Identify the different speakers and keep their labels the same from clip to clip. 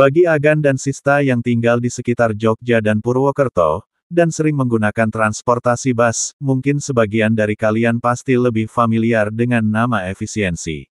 Speaker 1: Bagi Agan dan Sista yang tinggal di sekitar Jogja dan Purwokerto, dan sering menggunakan transportasi bus, mungkin sebagian dari kalian pasti lebih familiar dengan nama efisiensi.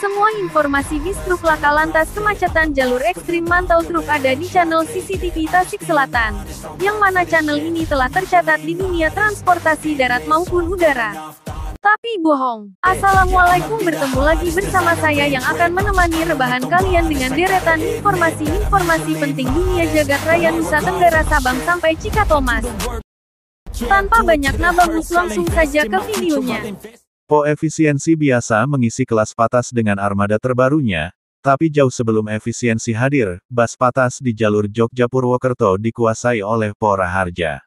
Speaker 2: Semua informasi bis truk laka lantas kemacetan jalur ekstrim mantau truk ada di channel CCTV Tasik Selatan, yang mana channel ini telah tercatat di dunia transportasi darat maupun udara. Tapi bohong. Assalamualaikum bertemu lagi bersama saya yang akan menemani rebahan kalian dengan deretan informasi-informasi penting dunia jagat raya Nusa Tenggara Sabang sampai Cikatomas. Tanpa banyak nababus langsung saja ke videonya.
Speaker 1: efisiensi biasa mengisi kelas patas dengan armada terbarunya, tapi jauh sebelum efisiensi hadir, Bas Patas di jalur Jogja Purwokerto dikuasai oleh Pora Harja.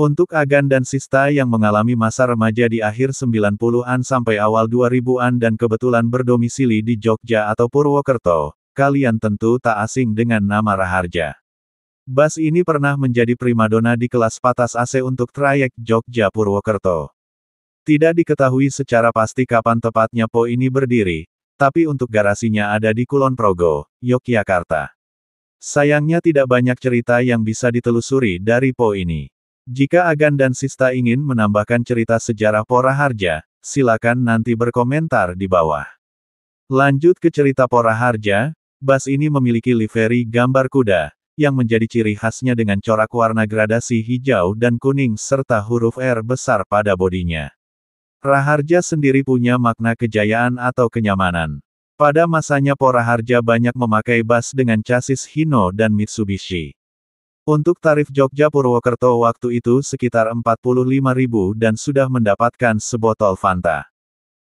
Speaker 1: Untuk Agan dan Sista yang mengalami masa remaja di akhir 90-an sampai awal 2000-an dan kebetulan berdomisili di Jogja atau Purwokerto, kalian tentu tak asing dengan nama Raharja. Bas ini pernah menjadi primadona di kelas patas AC untuk trayek Jogja Purwokerto. Tidak diketahui secara pasti kapan tepatnya po ini berdiri, tapi untuk garasinya ada di Kulon Progo, Yogyakarta. Sayangnya tidak banyak cerita yang bisa ditelusuri dari po ini. Jika Agan dan Sista ingin menambahkan cerita sejarah Pora Harja, silakan nanti berkomentar di bawah. Lanjut ke cerita Pora Harja, bas ini memiliki livery gambar kuda, yang menjadi ciri khasnya dengan corak warna gradasi hijau dan kuning serta huruf R besar pada bodinya. Raharja sendiri punya makna kejayaan atau kenyamanan. Pada masanya Pora Harja banyak memakai bas dengan chassis Hino dan Mitsubishi. Untuk tarif Jogja Purwokerto waktu itu sekitar 45.000 dan sudah mendapatkan sebotol Fanta.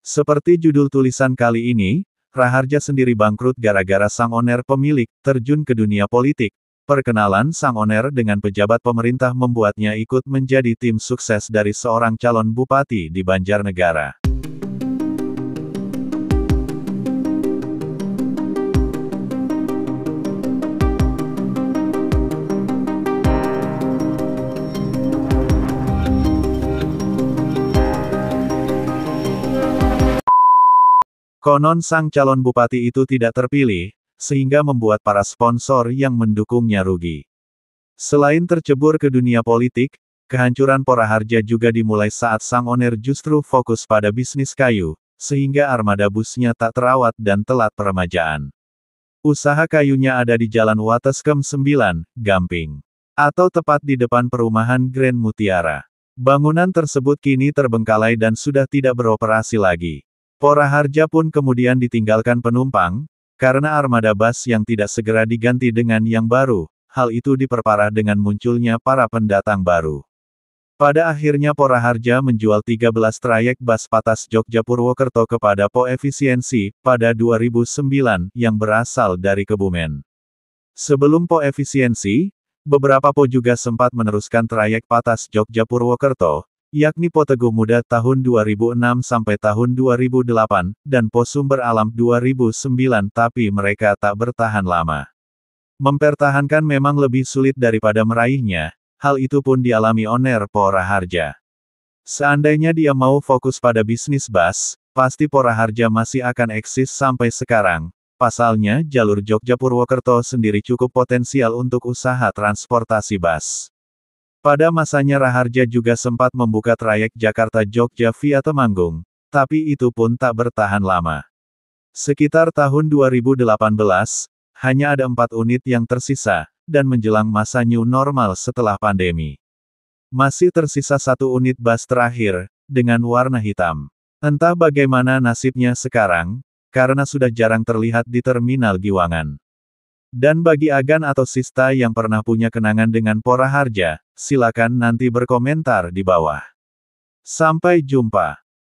Speaker 1: Seperti judul tulisan kali ini, Raharja sendiri bangkrut gara-gara sang owner pemilik terjun ke dunia politik. Perkenalan sang owner dengan pejabat pemerintah membuatnya ikut menjadi tim sukses dari seorang calon bupati di Banjarnegara. Konon sang calon bupati itu tidak terpilih, sehingga membuat para sponsor yang mendukungnya rugi. Selain tercebur ke dunia politik, kehancuran harja juga dimulai saat sang owner justru fokus pada bisnis kayu, sehingga armada busnya tak terawat dan telat peremajaan. Usaha kayunya ada di Jalan Wateskem 9, Gamping. Atau tepat di depan perumahan Grand Mutiara. Bangunan tersebut kini terbengkalai dan sudah tidak beroperasi lagi. Pora Harja pun kemudian ditinggalkan penumpang, karena armada bus yang tidak segera diganti dengan yang baru, hal itu diperparah dengan munculnya para pendatang baru. Pada akhirnya Pora Harja menjual 13 trayek bus patas Jogja Purwokerto kepada Po Efisiensi pada 2009 yang berasal dari Kebumen. Sebelum Po Efisiensi, beberapa Po juga sempat meneruskan trayek patas Jogja Purwokerto, yakni Potego Muda tahun 2006 sampai tahun 2008, dan Posumber Alam 2009 tapi mereka tak bertahan lama. Mempertahankan memang lebih sulit daripada meraihnya, hal itu pun dialami Oner Pora Harja. Seandainya dia mau fokus pada bisnis bas, pasti Pora Harja masih akan eksis sampai sekarang, Pasalnya, jalur Jogja Purwokerto sendiri cukup potensial untuk usaha transportasi bas. Pada masanya Raharja juga sempat membuka trayek Jakarta-Jogja via Temanggung, tapi itu pun tak bertahan lama. Sekitar tahun 2018, hanya ada empat unit yang tersisa, dan menjelang masa new normal setelah pandemi. Masih tersisa satu unit bus terakhir, dengan warna hitam. Entah bagaimana nasibnya sekarang, karena sudah jarang terlihat di terminal Giwangan. Dan bagi Agan atau Sista yang pernah punya kenangan dengan Pora Harja, Silakan nanti berkomentar di bawah. Sampai jumpa.